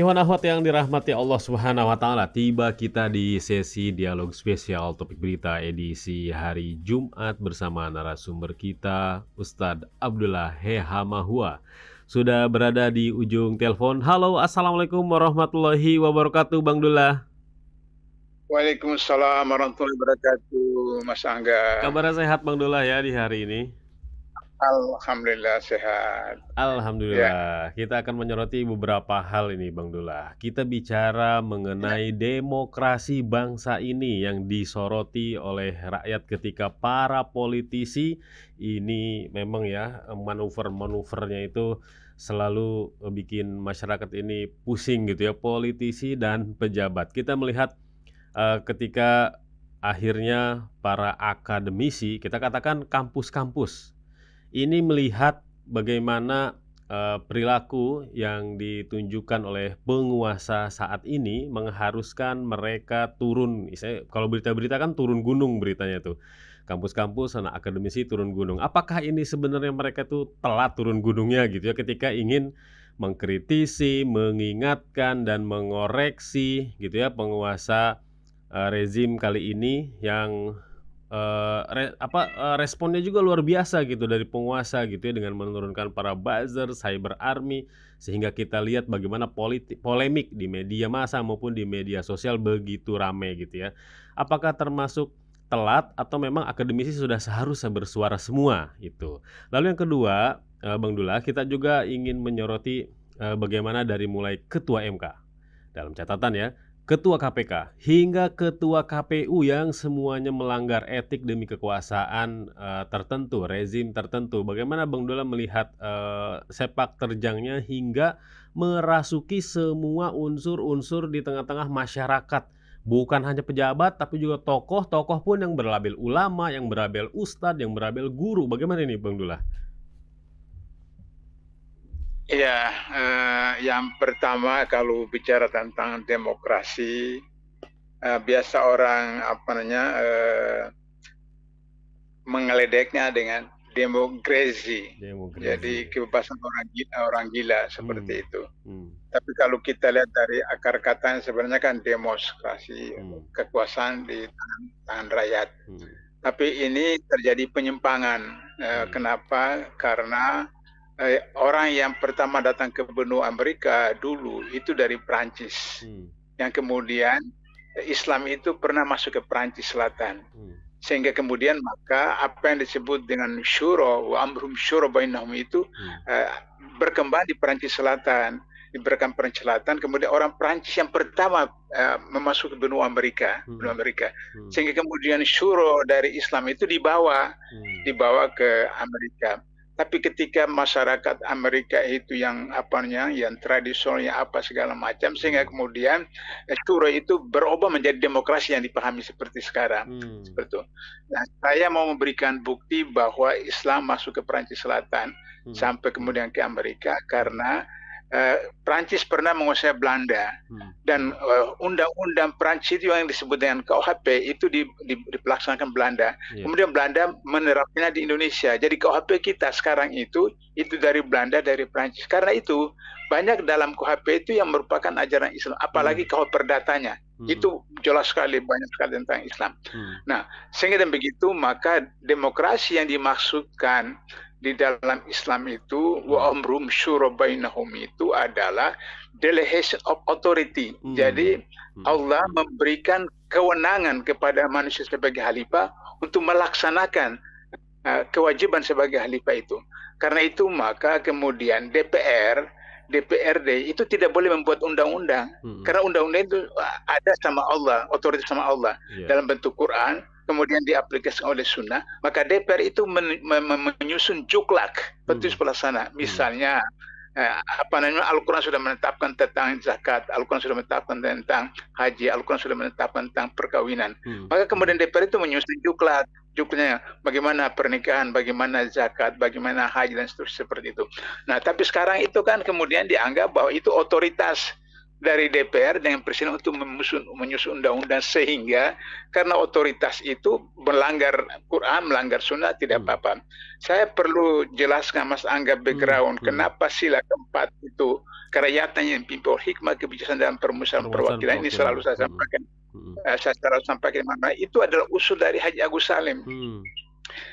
Ikhwan Ahwat yang dirahmati Allah Subhanahu wa taala, tiba kita di sesi dialog spesial topik berita edisi hari Jumat bersama narasumber kita Ustadz Abdullah Hehamahua. Sudah berada di ujung telepon. Halo, Assalamualaikum warahmatullahi wabarakatuh Bang Dullah. Waalaikumsalam warahmatullahi wabarakatuh Mas Angga. Kabar sehat Bang Dullah ya di hari ini? Alhamdulillah sehat. Alhamdulillah. Ya. Kita akan menyoroti beberapa hal ini Bang Dula. Kita bicara mengenai ya. demokrasi bangsa ini yang disoroti oleh rakyat ketika para politisi ini memang ya manuver-manuvernya itu selalu bikin masyarakat ini pusing gitu ya politisi dan pejabat. Kita melihat uh, ketika akhirnya para akademisi, kita katakan kampus-kampus ini melihat bagaimana uh, perilaku yang ditunjukkan oleh penguasa saat ini mengharuskan mereka turun. Kalau berita-berita kan turun gunung beritanya tuh. Kampus-kampus anak akademisi turun gunung. Apakah ini sebenarnya mereka tuh telat turun gunungnya gitu ya ketika ingin mengkritisi, mengingatkan dan mengoreksi gitu ya penguasa uh, rezim kali ini yang uh, re, apa uh, responnya juga luar biasa gitu dari penguasa gitu ya dengan menurunkan para buzzer, cyber army sehingga kita lihat bagaimana politik polemik di media massa maupun di media sosial begitu ramai gitu ya. Apakah termasuk telat atau memang akademisi sudah seharusnya bersuara semua itu. Lalu yang kedua, uh, Bang Dula, kita juga ingin menyoroti uh, bagaimana dari mulai ketua MK dalam catatan ya Ketua KPK hingga Ketua KPU yang semuanya melanggar etik demi kekuasaan uh, tertentu, rezim tertentu. Bagaimana Bang Dola melihat uh, sepak terjangnya hingga merasuki semua unsur-unsur di tengah-tengah masyarakat? Bukan hanya pejabat, tapi juga tokoh-tokoh pun yang berlabel ulama, yang berlabel ustadz, yang berlabel guru. Bagaimana ini Bang Dola? Ya, eh, yang pertama kalau bicara tentang demokrasi, eh, biasa orang apa namanya eh, mengeledeknya dengan demokrasi. Jadi kebebasan orang gila, orang gila seperti hmm. itu. Hmm. Tapi kalau kita lihat dari akar kata, sebenarnya kan demokrasi hmm. kekuasaan di tangan, tangan rakyat. Hmm. Tapi ini terjadi penyimpangan. Eh, hmm. Kenapa? Karena eh, orang yang pertama datang ke benua Amerika dulu itu dari Perancis. Hmm. Yang kemudian eh, Islam itu pernah masuk ke Perancis Selatan. Hmm. Sehingga kemudian maka apa yang disebut dengan syuro, wa amrum syuro bainahum itu hmm. eh, berkembang di Perancis Selatan diberikan Perancis Selatan, kemudian orang Perancis yang pertama uh, eh, memasuki benua Amerika, hmm. benua Amerika, hmm. sehingga kemudian syuro dari Islam itu dibawa, hmm. dibawa ke Amerika. Tapi ketika masyarakat Amerika itu yang apanya, yang tradisionalnya apa segala macam, sehingga kemudian Curo eh, itu berubah menjadi demokrasi yang dipahami seperti sekarang. Hmm. Seperti itu. Nah, saya mau memberikan bukti bahwa Islam masuk ke Perancis Selatan hmm. sampai kemudian ke Amerika karena Eh, Perancis Prancis pernah menguasai Belanda hmm. dan undang eh, undang-undang Prancis yang disebut dengan KUHP itu di, di, dilaksanakan Belanda. Yeah. Kemudian Belanda menerapkannya di Indonesia. Jadi KUHP kita sekarang itu itu dari Belanda dari Prancis. Karena itu banyak dalam KUHP itu yang merupakan ajaran Islam. Apalagi hmm. kalau perdatanya hmm. itu jelas sekali banyak sekali tentang Islam. Hmm. Nah sehingga dan begitu maka demokrasi yang dimaksudkan di dalam Islam itu wa amrum syura itu adalah delegation of authority. Hmm. Jadi hmm. Allah memberikan kewenangan kepada manusia sebagai khalifah untuk melaksanakan uh, kewajiban sebagai khalifah itu. Karena itu maka kemudian DPR DPRD itu tidak boleh membuat undang-undang hmm. karena undang-undang itu ada sama Allah, otoritas sama Allah yeah. dalam bentuk Quran, kemudian diaplikasikan oleh sunnah, maka DPR itu men, men, men, menyusun juklak, petunjuk hmm. pelaksana. Hmm. Misalnya, eh, apa namanya Al-Quran sudah menetapkan tentang zakat, Al-Quran sudah menetapkan tentang haji, Al-Quran sudah menetapkan tentang perkawinan. Hmm. Maka kemudian DPR itu menyusun juklak juknya bagaimana pernikahan, bagaimana zakat, bagaimana haji dan seterusnya seperti itu. Nah, tapi sekarang itu kan kemudian dianggap bahwa itu otoritas dari DPR dengan presiden untuk menyusun undang-undang sehingga karena otoritas itu melanggar Quran, melanggar sunnah tidak hmm. apa-apa. Saya perlu jelaskan Mas Angga hmm, background hmm. kenapa sila keempat itu kerajaan yang pimpin hikmah kebijaksanaan dalam permusuhan perwakilan ini selalu saya hmm. sampaikan. Hmm. Eh, saya selalu sampaikan mana itu adalah usul dari Haji Agus Salim. Hmm.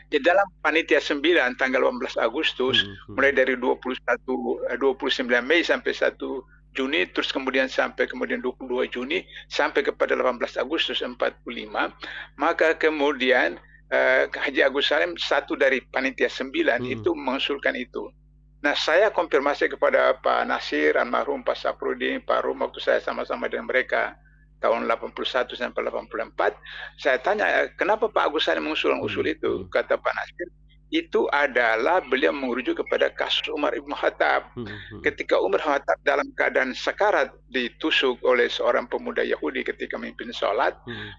Di dalam panitia 9 tanggal 18 Agustus hmm. mulai dari 21 29 eh, Mei sampai 1 Juni terus kemudian sampai kemudian 22 Juni sampai kepada 18 Agustus 45 maka kemudian eh, Haji Agus Salim satu dari panitia 9 hmm. itu mengusulkan itu. Nah, saya konfirmasi kepada Pak Nasir, almarhum Pak Saprudin, Pak Rum waktu saya sama-sama dengan mereka tahun 81 sampai 84, saya tanya eh, kenapa Pak Agus Salim mengusul usul hmm. itu? Kata Pak Nasir, itu adalah beliau merujuk kepada kasus Umar Ibn Khattab. Hmm, hmm, hmm. Ketika Umar Khattab dalam keadaan sekarat ditusuk oleh seorang pemuda Yahudi ketika memimpin sholat,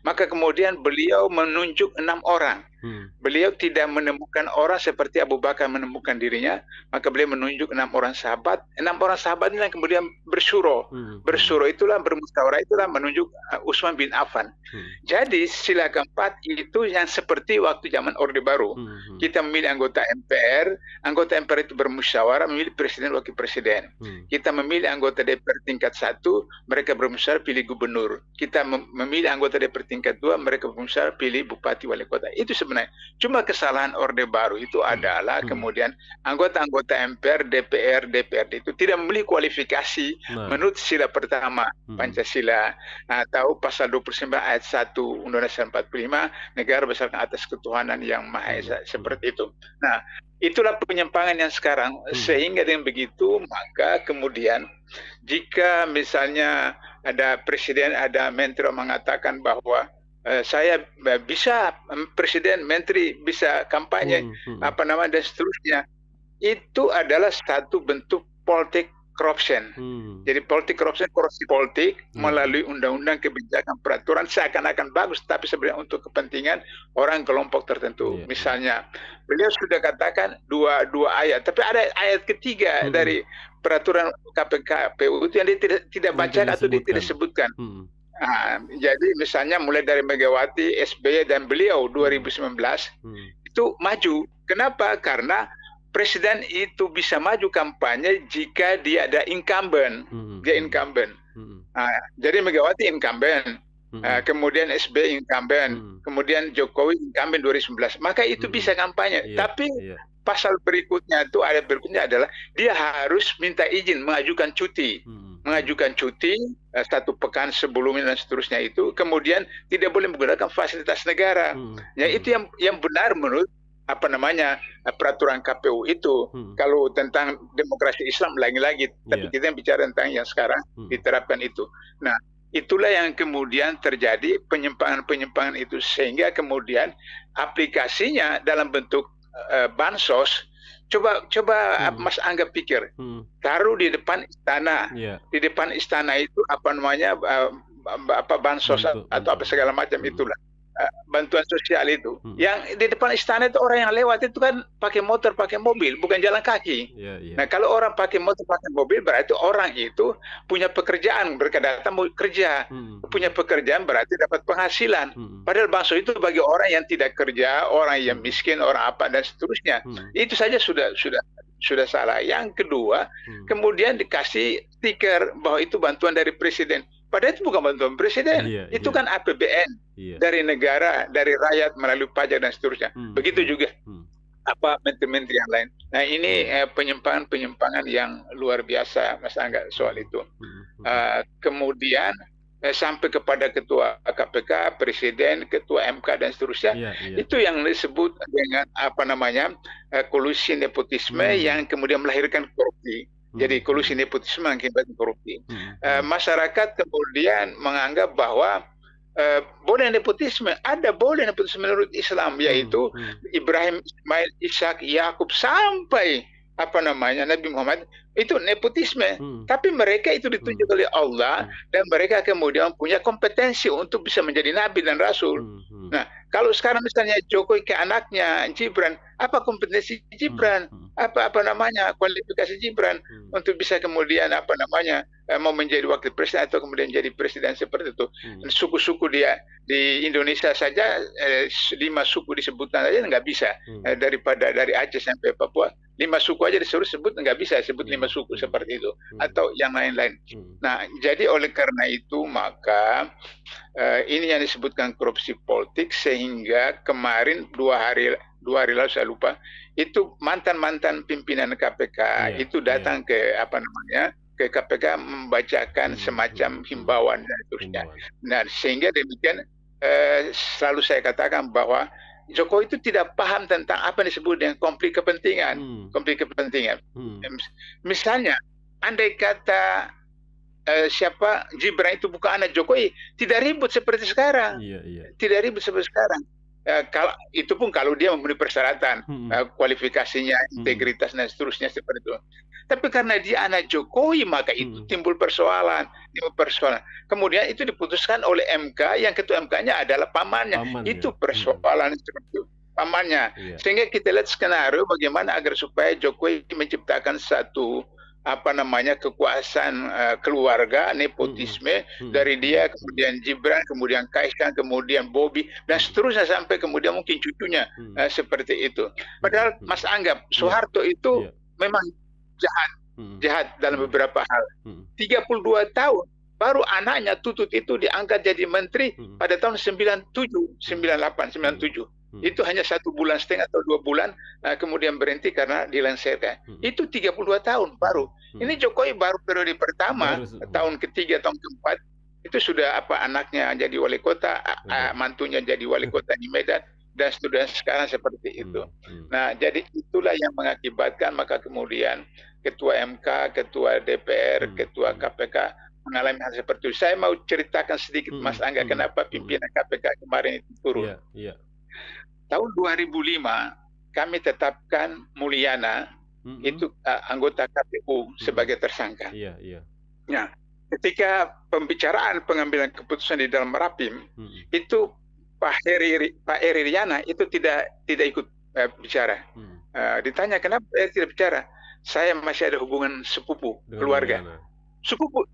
maka kemudian beliau menunjuk enam orang Hmm. Beliau tidak menemukan orang seperti Abu Bakar menemukan dirinya, maka beliau menunjuk enam orang sahabat. Enam orang sahabat ini yang kemudian bersyuro. Hmm. Bersyuro itulah bermusyawarah itulah menunjuk Utsman uh, bin Affan. Hmm. Jadi sila keempat itu yang seperti waktu zaman Orde Baru. Hmm. hmm. Kita memilih anggota MPR, anggota MPR itu bermusyawarah memilih presiden wakil presiden. Hmm. Kita memilih anggota DPR tingkat satu, mereka bermusyawarah pilih gubernur. Kita memilih anggota DPR tingkat dua, mereka bermusyawarah pilih bupati wali kota. Itu sebenarnya. Cuma kesalahan Orde Baru itu hmm. adalah hmm. kemudian anggota-anggota MPR, DPR, DPRD itu tidak memiliki kualifikasi nah. menurut sila pertama hmm. Pancasila atau pasal 29 ayat 1 Undang-Undang 45 negara berdasarkan atas ketuhanan yang Maha Esa hmm. seperti itu. Nah, itulah penyimpangan yang sekarang hmm. sehingga dengan begitu maka kemudian jika misalnya ada presiden ada menteri mengatakan bahwa Eh, saya bisa presiden menteri bisa kampanye hmm, hmm, hmm. apa nama dan seterusnya itu adalah satu bentuk politik corruption. Hmm. Jadi politik corruption korupsi politik hmm. melalui undang-undang kebijakan peraturan seakan-akan bagus tapi sebenarnya untuk kepentingan orang kelompok tertentu. Yeah. Misalnya beliau sudah katakan dua dua ayat tapi ada ayat ketiga hmm. dari peraturan KPK PU itu yang dia tidak tidak baca atau dia tidak sebutkan. Hmm Nah, jadi misalnya mulai dari Megawati, SBY dan beliau 2019 hmm. itu maju. Kenapa? Karena presiden itu bisa maju kampanye jika dia ada incumbent, hmm. dia incumbent. Hmm. Nah, jadi Megawati incumbent, hmm. Nah, kemudian SBY incumbent, hmm. kemudian Jokowi incumbent 2019. Maka itu hmm. bisa kampanye. Yeah, Tapi yeah. pasal berikutnya itu ada berikutnya adalah dia harus minta izin mengajukan cuti. Hmm mengajukan cuti eh, satu pekan sebelumnya dan seterusnya itu kemudian tidak boleh menggunakan fasilitas negara. Hmm. Ya hmm. itu yang yang benar menurut apa namanya eh, peraturan KPU itu hmm. kalau tentang demokrasi Islam lagi-lagi tapi yeah. kita yang bicara tentang yang sekarang hmm. diterapkan itu. Nah, itulah yang kemudian terjadi penyimpangan-penyimpangan itu sehingga kemudian aplikasinya dalam bentuk uh, bansos coba coba hmm. Mas anggap pikir hmm. taruh di depan istana yeah. di depan istana itu apa namanya uh, apa bansos bantu, hmm, atau hmm. apa segala macam hmm. itulah Eh, bantuan sosial itu. Hmm. Yang di depan istana itu orang yang lewat itu kan pakai motor, pakai mobil, bukan jalan kaki. Yeah, yeah. Nah, kalau orang pakai motor, pakai mobil berarti orang itu punya pekerjaan, mereka datang kerja. Hmm. Punya pekerjaan berarti dapat penghasilan. Hmm. Padahal bakso itu bagi orang yang tidak kerja, orang yang hmm. miskin, orang apa dan seterusnya. Hmm. Itu saja sudah sudah sudah salah. Yang kedua, hmm. kemudian dikasih stiker bahwa itu bantuan dari presiden. Padahal itu bukan bantuan presiden, iya, itu iya. kan APBN iya. dari negara, dari rakyat melalui pajak dan seterusnya. Hmm. Begitu juga hmm. apa menteri-menteri yang lain. Nah ini iya. eh, penyimpangan-penyimpangan yang luar biasa, Mas Angga soal itu. Hmm. Uh, kemudian eh, sampai kepada ketua KPK, presiden, ketua MK dan seterusnya, iya, iya. itu yang disebut dengan apa namanya uh, kolusi nepotisme hmm. yang kemudian melahirkan korupsi. Hmm. Jadi kolusi nepotisme mengakibatkan korupsi. Hmm. Uh, masyarakat kemudian menganggap bahwa uh, boleh nepotisme, ada boleh nepotisme menurut Islam hmm. yaitu hmm. Ibrahim, Ismail, Ishak, Yakub sampai apa namanya Nabi Muhammad itu nepotisme. Hmm. Tapi mereka itu ditunjuk hmm. oleh Allah hmm. dan mereka kemudian punya kompetensi untuk bisa menjadi nabi dan rasul. Hmm. Hmm. Nah, kalau sekarang misalnya Jokowi ke anaknya Gibran, apa kompetensi Gibran? Hmm. Hmm apa apa namanya kualifikasi Gibran hmm. untuk bisa kemudian apa namanya eh, mau menjadi wakil presiden atau kemudian jadi presiden seperti itu suku hmm. suku-suku dia di Indonesia saja eh, lima suku disebutkan aja nggak bisa hmm. eh, daripada dari Aceh sampai Papua lima suku aja disuruh sebut nggak bisa sebut hmm. lima suku hmm. seperti itu hmm. atau yang lain-lain hmm. nah jadi oleh karena itu maka eh, ini yang disebutkan korupsi politik sehingga kemarin dua hari dua hari lalu saya lupa itu mantan mantan pimpinan KPK yeah, itu iya. datang yeah. ke apa namanya ke KPK membacakan hmm, semacam iya. himbauan dan seterusnya. Nah sehingga demikian eh, selalu saya katakan bahwa Jokowi itu tidak paham tentang apa yang disebut dengan konflik kepentingan. Hmm. Konflik kepentingan. Hmm. Misalnya, andai kata eh, siapa Gibran itu bukan anak Jokowi, tidak ribut seperti sekarang. Yeah, yeah. Tidak ribut seperti sekarang. Eh, kalau itu pun kalau dia memenuhi persyaratan hmm. uh, kualifikasinya, integritas hmm. dan seterusnya seperti itu. Tapi karena dia anak Jokowi maka itu hmm. timbul persoalan, timbul persoalan. Kemudian itu diputuskan oleh MK yang ketua MK-nya adalah pamannya. Paman, ya. itu ya. persoalan hmm. seperti itu pamannya. Iya. Sehingga kita lihat skenario bagaimana agar supaya Jokowi menciptakan satu apa namanya kekuasaan uh, keluarga nepotisme hmm. Hmm. dari dia kemudian Gibran kemudian Kaisang kemudian Bobby dan seterusnya sampai kemudian mungkin cucunya hmm. uh, seperti itu padahal mm. Mas anggap mm. Soeharto itu yeah. memang jahat hmm. jahat dalam mm. beberapa hal hmm. 32 tahun baru anaknya Tutut itu diangkat jadi menteri hmm. pada tahun 97 98 97 hmm. Hmm. Itu hanya satu bulan setengah atau dua bulan, uh, kemudian berhenti karena Itu Hmm. Itu 32 tahun baru. Hmm. Ini Jokowi baru periode pertama, baru, hmm. tahun ketiga, tahun keempat, itu sudah apa anaknya jadi wali kota, hmm. uh, mantunya jadi wali kota di Medan, dan sudah sekarang seperti hmm. itu. Hmm. Hmm. Nah, jadi itulah yang mengakibatkan maka kemudian ketua MK, ketua DPR, hmm. ketua KPK mengalami hal seperti itu. Saya mau ceritakan sedikit hmm. Mas Angga hmm. kenapa pimpinan KPK kemarin itu turun. Yeah, yeah. Tahun 2005 kami tetapkan Mulyana mm-hmm. itu uh, anggota KPU mm-hmm. sebagai tersangka. Iya, iya. Nah, ketika pembicaraan pengambilan keputusan di dalam Rapim mm-hmm. itu Pak Heri Pak Heri Riana itu tidak tidak ikut uh, bicara. Mm-hmm. Uh, ditanya kenapa saya tidak bicara? Saya masih ada hubungan sepupu Dengan keluarga. Mulyana. Sepupu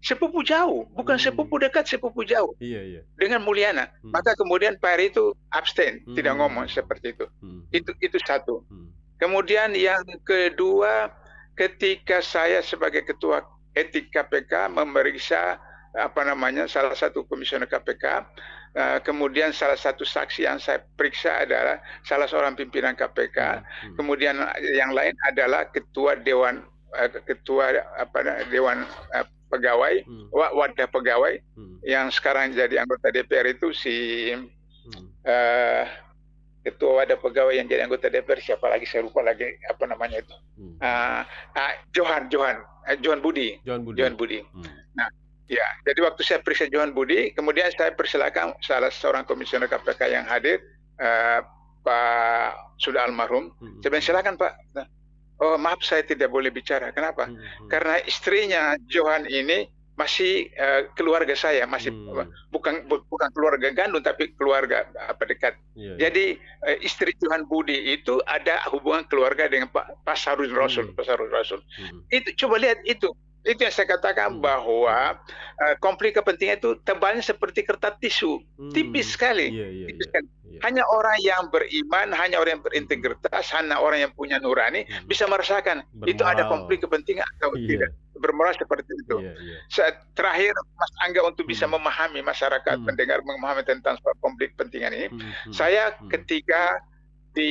sepupu jauh, bukan hmm. sepupu dekat, sepupu jauh. Iya, iya. Dengan Mulyana. Hmm. Maka kemudian Pak Heri itu abstain, hmm. tidak ngomong seperti itu. Hmm. Itu itu satu. Hmm. Kemudian yang kedua, ketika saya sebagai ketua etik KPK memeriksa apa namanya salah satu komisioner KPK, eh, kemudian salah satu saksi yang saya periksa adalah salah seorang pimpinan KPK, hmm. kemudian yang lain adalah ketua dewan eh, ketua apa dewan eh, pegawai hmm. wadah pegawai hmm. yang sekarang jadi anggota DPR itu si hmm. uh, ketua wadah pegawai yang jadi anggota DPR siapa lagi saya lupa lagi apa namanya itu hmm. uh, uh, Johan Johan uh, Johan Budi Johan Budi, Johan Budi. Hmm. nah ya jadi waktu saya periksa Johan Budi kemudian saya persilakan salah seorang komisioner KPK yang hadir uh, Pak sudah almarhum hmm. saya bilang silakan Pak nah, oh maaf saya tidak boleh bicara. Kenapa? Hmm. hmm. Karena istrinya Johan ini masih uh, keluarga saya, masih hmm. bukan bu, bukan keluarga Ganun tapi keluarga apa dekat. Yeah, yeah. Jadi uh, istri Johan Budi itu ada hubungan keluarga dengan Pak Pak Rasul, hmm. Pak Rasul. Hmm. Itu coba lihat itu itu yang saya katakan hmm. bahwa uh, konflik kepentingan itu tebalnya seperti kertas tisu, hmm. tipis sekali. Yeah, yeah, yeah, Hanya orang yang beriman, hanya orang yang berintegritas, hanya orang yang punya nurani hmm. bisa merasakan Bermoral. itu ada konflik kepentingan atau yeah. tidak bermoral seperti itu. Yeah, yeah. terakhir Mas Angga untuk bisa hmm. memahami masyarakat hmm. pendengar memahami tentang konflik kepentingan ini, hmm. hmm. saya hmm. ketika di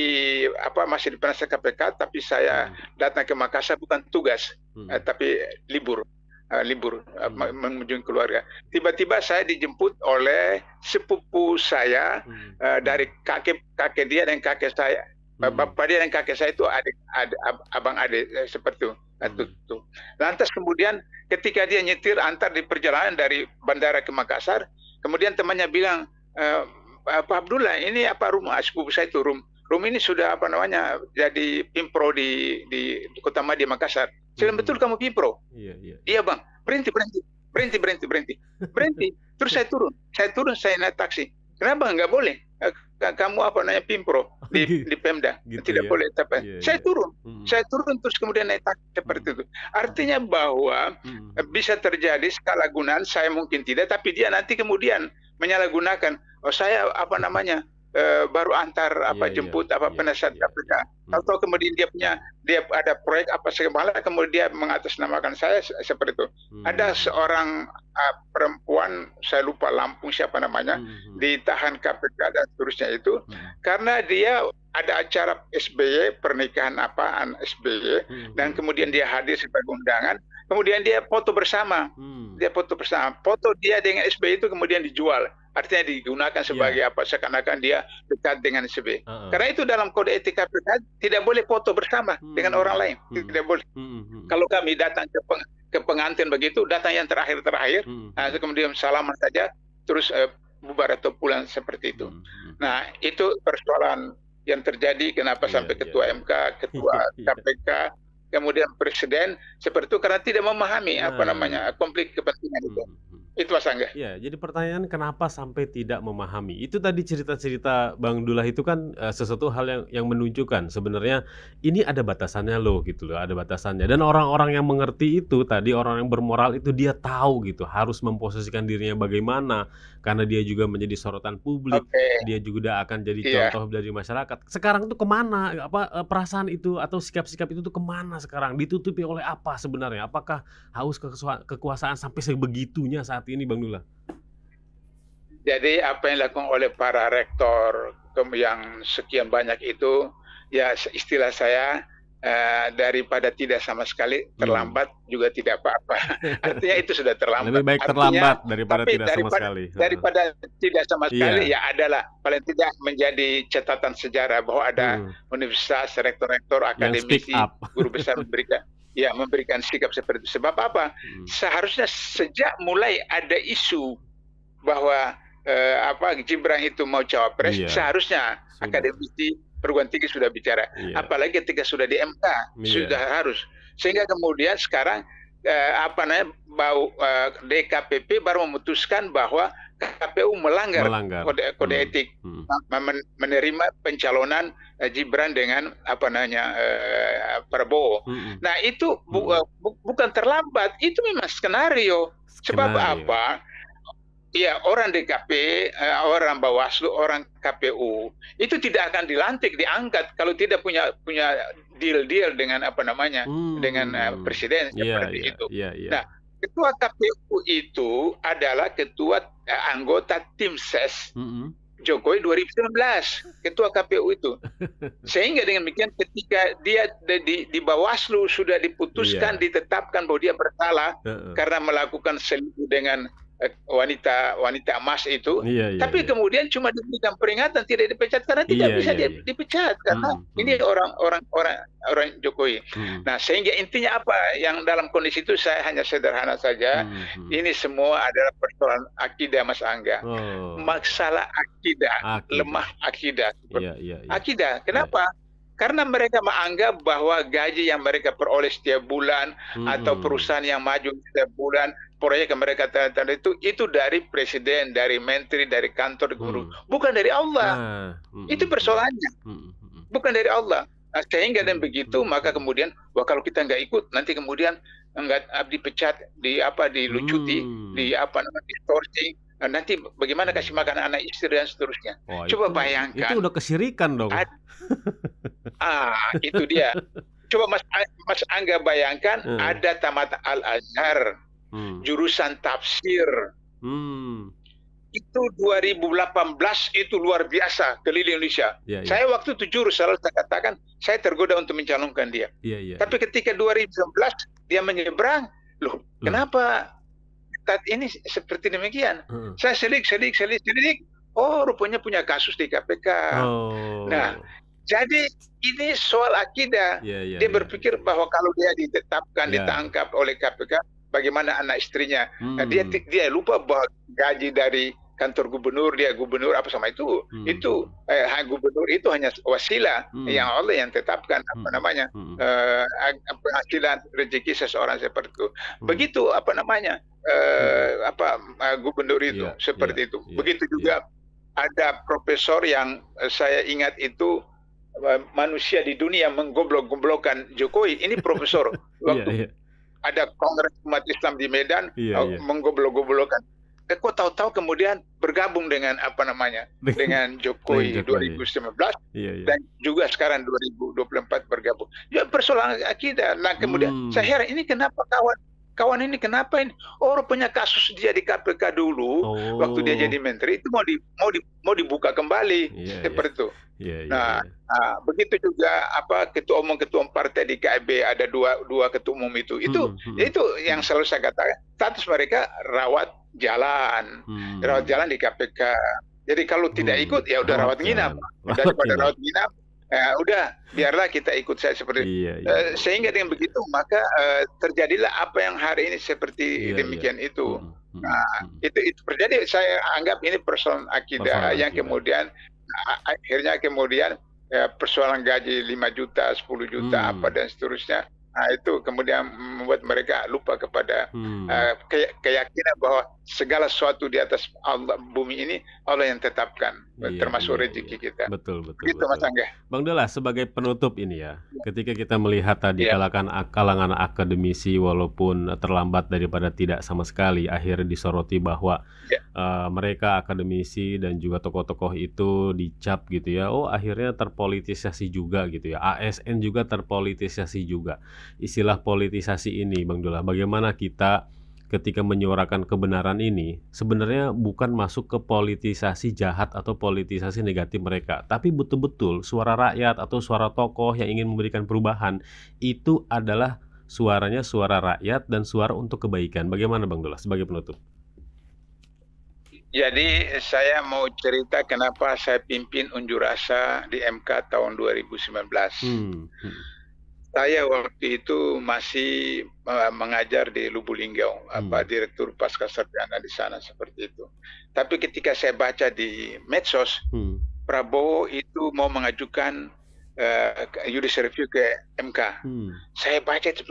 apa masih di penasihat KPK tapi saya hmm. datang ke Makassar bukan tugas hmm. eh, tapi libur eh, libur eh, hmm. mengunjungi keluarga tiba-tiba saya dijemput oleh sepupu saya hmm. eh, dari kakek kakek dia dan kakek saya hmm. bapak dia dan kakek saya itu adik, adik abang adik eh, seperti itu eh, hmm. lantas kemudian ketika dia nyetir antar di perjalanan dari bandara ke Makassar kemudian temannya bilang eh, Pak Abdullah ini apa rumah sepupu saya itu rum Rum ini sudah apa namanya jadi pimpro di di Kota Madia Makassar. Sudah hmm. betul kamu pimpro. Iya, iya. Iya, Bang. Berhenti, berhenti. Berhenti, berhenti, berhenti. Berhenti. Terus saya turun. Saya turun, saya naik taksi. Kenapa nggak boleh? Eh, kamu apa namanya pimpro di, di Pemda gitu, tidak ya? boleh. Tapi iya, yeah, saya iya. turun, mm. saya turun terus kemudian naik taksi seperti mm. itu. Artinya bahwa mm. bisa terjadi skala gunan Saya mungkin tidak, tapi dia nanti kemudian menyalahgunakan. Oh saya apa namanya Eh, baru antar apa yeah, iya. jemput yeah, apa yeah, penasihat yeah, iya, iya. hmm. KPK yeah. atau kemudian dia punya dia ada proyek apa segala kemudian dia mengatasnamakan saya seperti itu. Hmm. Ada seorang uh, perempuan saya lupa Lampung siapa namanya hmm. hmm, hmm. ditahan KPK dan seterusnya itu hmm. karena dia ada acara SBY pernikahan apaan SBY hmm. dan kemudian dia hadir sebagai undangan kemudian dia foto bersama hmm. dia foto bersama foto dia dengan SBY itu kemudian dijual artinya digunakan sebagai yeah. apa seakan-akan dia dekat dengan SB. Uh -uh. Karena itu dalam kode etika tidak boleh foto bersama hmm. dengan orang lain, hmm. tidak boleh. Hmm, hmm, hmm. Kalau kami datang ke, peng ke pengantin begitu, datang yang terakhir-terakhir, hmm. nah, kemudian salaman saja, terus uh, bubar atau pulang seperti itu. Hmm, hmm. Nah itu persoalan yang terjadi kenapa yeah, sampai yeah. ketua MK, ketua KPK iya kemudian presiden seperti itu karena tidak memahami nah. apa iya. namanya konflik kepentingan itu. Hmm. hmm, hmm. Itu Mas Angga. Ya, jadi pertanyaan kenapa sampai tidak memahami? Itu tadi cerita-cerita Bang Dullah itu kan uh, sesuatu hal yang yang menunjukkan sebenarnya ini ada batasannya loh gitu loh, ada batasannya. Dan orang-orang yang mengerti itu tadi orang yang bermoral itu dia tahu gitu harus memposisikan dirinya bagaimana karena dia juga menjadi sorotan publik, okay. dia juga akan jadi yeah. contoh dari masyarakat. Sekarang tuh kemana apa eh, perasaan itu atau sikap-sikap itu tuh kemana sekarang? Ditutupi oleh apa sebenarnya? Apakah haus kekuasaan sampai sebegitunya saat ini Bang Dula? Jadi apa yang dilakukan oleh para rektor yang sekian banyak itu ya istilah saya Eh, daripada tidak sama sekali hmm. terlambat hmm. juga tidak apa-apa. Artinya itu sudah terlambat. Lebih baik terlambat Artinya, daripada tidak daripada, sama sekali. Daripada tidak sama iya. sekali yeah. ya adalah paling tidak menjadi catatan sejarah bahwa ada hmm. universitas, rektor-rektor, akademisi, guru besar memberikan ya memberikan sikap seperti itu. Sebab apa? Hmm. Seharusnya sejak mulai ada isu bahwa eh, apa Gibran itu mau cawapres, iya. seharusnya Sudah. akademisi perguruan tinggi sudah bicara, yeah. apalagi ketika sudah di MK yeah. sudah harus. Sehingga kemudian sekarang eh, apa namanya bau eh, DKPP baru memutuskan bahwa KPU melanggar, melanggar. kode kode hmm. etik hmm. menerima pencalonan eh, Gibran dengan apa namanya eh, Prabowo. Hmm. Nah itu bu hmm. Eh, bu bukan terlambat, itu memang skenario. Sebab skenario. apa? Iya orang DKP, eh, orang Bawaslu, orang KPU itu tidak akan dilantik, diangkat kalau tidak punya punya deal-deal dengan apa namanya hmm. dengan uh, presiden yeah, iya, seperti yeah, itu. Yeah, yeah. Nah, ketua KPU itu adalah ketua uh, anggota tim ses. Mm e -hmm. Jokowi 2019 ketua KPU itu sehingga dengan demikian ketika dia di, di, di Bawaslu sudah diputuskan yeah. ditetapkan bahwa dia bersalah uh -uh. karena melakukan selingkuh dengan Eh, wanita wanita emas itu, iya, iya, tapi iya. kemudian cuma diberikan peringatan tidak dipecat karena tidak iya, bisa iya, iya. dipecat karena hmm, nah, ini hmm. orang orang orang orang Jokowi. Hmm. Nah sehingga intinya apa yang dalam kondisi itu saya hanya sederhana saja hmm, hmm. ini semua adalah persoalan akidah Mas Angga, oh. masalah akidah, akidah. lemah akidah. Iya, iya, iya. Akidah kenapa? Iya. Karena mereka menganggap bahwa gaji yang mereka peroleh setiap bulan hmm. atau perusahaan yang maju setiap bulan, proyek yang mereka tanda itu itu dari presiden, dari menteri, dari kantor guru, hmm. bukan dari Allah. Nah. Hmm. Itu persoalannya. Hmm. Hmm. Hmm. hmm. Bukan dari Allah. Nah, sehingga dan begitu hmm. maka kemudian wah kalau kita nggak ikut nanti kemudian nggak ah, dipecat di apa dilucuti hmm. di apa namanya distorsi nah, nanti bagaimana kasih makan anak istri dan seterusnya. Wah, Coba itu, bayangkan. Itu udah kesirikan dong. Ah, itu dia. Coba Mas Mas Angga bayangkan hmm. ada tamat Al Azhar, hmm. jurusan tafsir. Hmm. Itu 2018 itu luar biasa keliling Indonesia. Ya, saya waktu itu jurus selalu saya katakan saya tergoda untuk mencalonkan dia. Ya, ya, Tapi ya. ketika 2019 dia menyeberang, loh, loh. Hmm. kenapa saat ini seperti demikian? Hmm. Saya selik selik selik selik, oh rupanya punya kasus di KPK. Oh. Nah jadi ini soal akidah. Yeah, yeah, dia yeah. berpikir bahwa kalau dia ditetapkan, yeah. ditangkap oleh KPK, bagaimana anak istrinya? Hmm. Nah, dia dia lupa bahwa gaji dari kantor gubernur dia gubernur apa sama itu hmm. itu eh, gubernur itu hanya wasilah hmm. yang oleh yang tetapkan apa hmm. namanya hmm. hmm. eh, penghasilan rezeki seseorang seperti itu hmm. begitu apa namanya eh, hmm. apa eh, gubernur itu yeah, seperti yeah, itu yeah, begitu iya. juga yeah. ada profesor yang eh, saya ingat itu Eh, manusia di dunia menggoblok-goblokkan Jokowi. Ini profesor iya, waktu yeah, yeah. ada kongres umat Islam di Medan yeah, iya, yeah. menggoblok-goblokkan. Eh, kok tahu-tahu kemudian bergabung dengan apa namanya dengan Jokowi, Jokowi 2019 iya, iya. dan juga sekarang 2024 bergabung. Ya persoalan akidah. Nah kemudian hmm. saya heran ini kenapa kawan kawan ini kenapa ini? Orang oh, punya kasus dia di KPK dulu oh. waktu dia jadi menteri itu mau di mau di mau dibuka kembali yeah, seperti yeah. itu. Yeah, yeah, nah, yeah. nah begitu juga apa ketua umum ketua umum partai di KIB ada dua dua ketua umum itu itu hmm, hmm, hmm. itu yang selalu saya katakan status mereka rawat jalan hmm. rawat jalan di KPK. Jadi kalau tidak hmm. ikut ya udah rawat, rawat nginap daripada rawat nginap Ya, udah, biarlah kita ikut saya seperti iya, iya. Eh, sehingga dengan begitu maka uh, terjadilah apa yang hari ini seperti iya, iya. demikian iya. itu. Hmm, hmm, nah, hmm. hmm. itu itu terjadi saya anggap ini persoalan akidah persoalan yang akidah. kemudian nah, akhirnya kemudian ya, persoalan gaji 5 juta, 10 juta hmm. apa dan seterusnya. Nah, itu kemudian membuat mereka lupa kepada hmm. uh, keyakinan bahwa segala sesuatu di atas Allah bumi ini Allah yang tetapkan iya, termasuk iya, rezeki iya. kita. Betul betul. Gitu betul. Mas Angga. Bang Dela sebagai penutup ini ya, iya. ketika kita melihat tadi yeah. kalangan kalangan akademisi walaupun terlambat daripada tidak sama sekali akhirnya disoroti bahwa yeah. Iya. uh, mereka akademisi dan juga tokoh-tokoh itu dicap gitu ya. Oh, akhirnya terpolitisasi juga gitu ya. ASN juga terpolitisasi juga. Istilah politisasi ini Bang Dela, bagaimana kita ketika menyuarakan kebenaran ini sebenarnya bukan masuk ke politisasi jahat atau politisasi negatif mereka, tapi betul-betul suara rakyat atau suara tokoh yang ingin memberikan perubahan itu adalah suaranya suara rakyat dan suara untuk kebaikan. Bagaimana Bang Dola sebagai penutup? Jadi saya mau cerita kenapa saya pimpin unjuk rasa di MK tahun 2019. Hmm. hmm saya waktu itu masih eh, mengajar di Lubu hmm. apa direktur pasca sarjana di sana seperti itu. Tapi ketika saya baca di medsos, hmm. Prabowo itu mau mengajukan uh, judicial review ke MK. Hmm. Saya baca itu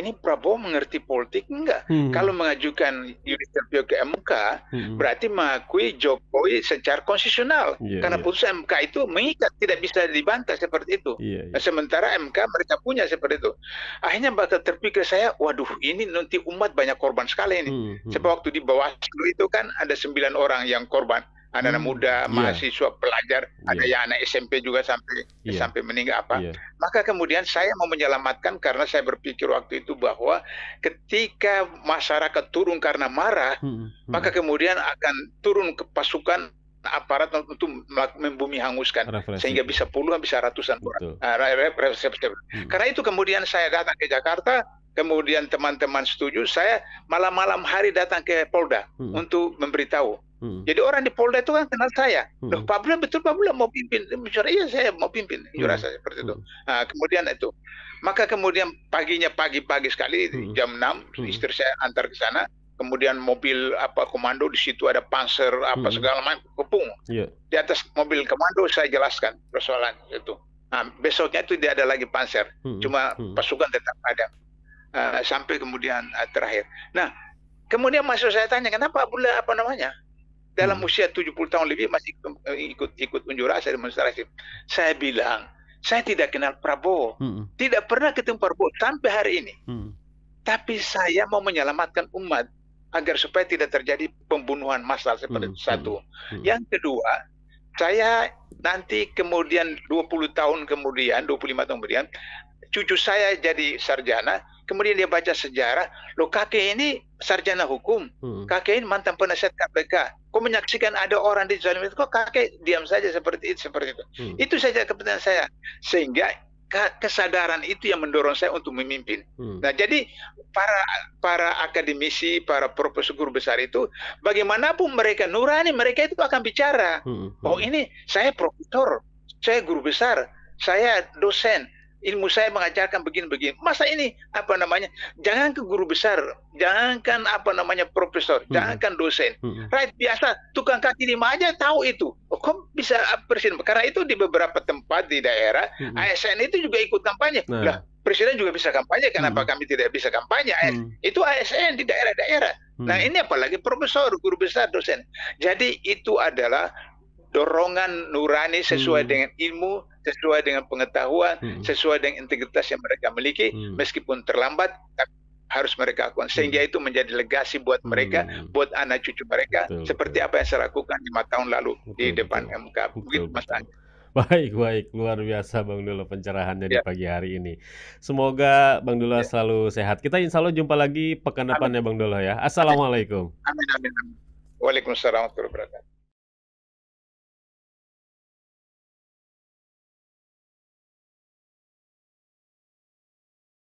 ini Prabowo mengerti politik enggak? Hmm. Kalau mengajukan judicial review ke MK, hmm. berarti mengakui Jokowi secara konstitusional. Yeah, Karena yeah. putusan MK itu mengikat, tidak bisa dibantah seperti itu. Yeah, iya, iya. yeah. Sementara MK mereka punya seperti itu. Akhirnya bakal terpikir saya, waduh ini nanti umat banyak korban sekali ini. Hmm, hmm. Sebab waktu di bawah itu kan ada sembilan orang yang korban anak-anak hmm. muda, yeah. mahasiswa, pelajar, yeah. ada yang anak SMP juga sampai yeah. sampai meninggal apa. Yeah. Maka kemudian saya mau menyelamatkan karena saya berpikir waktu itu bahwa ketika masyarakat turun karena marah, hmm. Hmm. hmm. maka kemudian akan turun ke pasukan aparat untuk membumi hanguskan referensi. sehingga bisa puluhan bisa ratusan orang. Ah, hmm. Karena itu kemudian saya datang ke Jakarta kemudian teman-teman setuju, saya malam-malam hari datang ke Polda hmm. untuk memberitahu. Hmm. Jadi orang di Polda itu kan kenal saya. Hmm. Loh, Pak Bula betul Pak Bula mau pimpin. Iya saya mau pimpin. Jura hmm. saya seperti itu. Hmm. Nah, kemudian itu. Maka kemudian paginya pagi-pagi sekali hmm. jam 6 hmm. istri saya antar ke sana. Kemudian mobil apa komando di situ ada panser apa hmm. segala macam kepung. Yeah. Di atas mobil komando saya jelaskan persoalan itu. Nah, besoknya itu tidak ada lagi panser. Hmm. Cuma hmm. pasukan tetap ada. Uh, sampai kemudian uh, terakhir. Nah, kemudian masuk saya tanya kenapa Bula apa namanya? dalam hmm. usia 70 tahun lebih masih ikut eh, ikut unjuk rasa demonstrasi. Saya bilang, saya tidak kenal Prabowo, hmm. tidak pernah ketemu Prabowo sampai hari ini. Hmm. Tapi saya mau menyelamatkan umat agar supaya tidak terjadi pembunuhan massal seperti hmm. satu. Hmm. Yang kedua, saya nanti kemudian 20 tahun kemudian, 25 tahun kemudian, cucu saya jadi sarjana, kemudian dia baca sejarah, lo kakek ini sarjana hukum, hmm. kakek ini mantan penasihat KPK. Kok menyaksikan ada orang di zalim itu, kok kakek diam saja seperti itu, seperti itu. Hmm. Itu saja kepentingan saya. Sehingga kesadaran itu yang mendorong saya untuk memimpin. Hmm. Nah, jadi para para akademisi, para profesor guru besar itu bagaimanapun mereka nurani, mereka itu akan bicara. Hmm. Hmm. Oh, ini saya profesor, saya guru besar, saya dosen, ilmu saya mengajarkan begini-begini. Masa ini apa namanya? Jangan ke guru besar, jangankan apa namanya profesor, hmm. jangankan dosen. Hmm. Right biasa tukang kaki lima aja tahu itu. Oh, kok bisa ah, presiden? Karena itu di beberapa tempat di daerah hmm. ASN itu juga ikut kampanye. Nah. Lah, presiden juga bisa kampanye. Kenapa hmm. kami tidak bisa kampanye? Hmm. Itu ASN di daerah-daerah. Hmm. Nah ini apalagi profesor, guru besar, dosen. Jadi itu adalah dorongan nurani sesuai hmm. dengan ilmu sesuai dengan pengetahuan, hmm. sesuai dengan integritas yang mereka miliki, hmm. meskipun terlambat harus mereka lakukan hmm. sehingga itu menjadi legasi buat mereka, hmm. buat anak cucu mereka betul, seperti betul. apa yang saya lakukan lima tahun lalu betul, di depan betul. MK. Begitu betul, Mas Baik, baik. Luar biasa Bang Dulo pencerahannya ya. di pagi hari ini. Semoga Bang Dulo ya. selalu sehat. Kita insya Allah jumpa lagi pekan depan ya Bang Dulo ya. Assalamualaikum. Amin, amin. amin. Waalaikumsalam warahmatullahi wabarakatuh.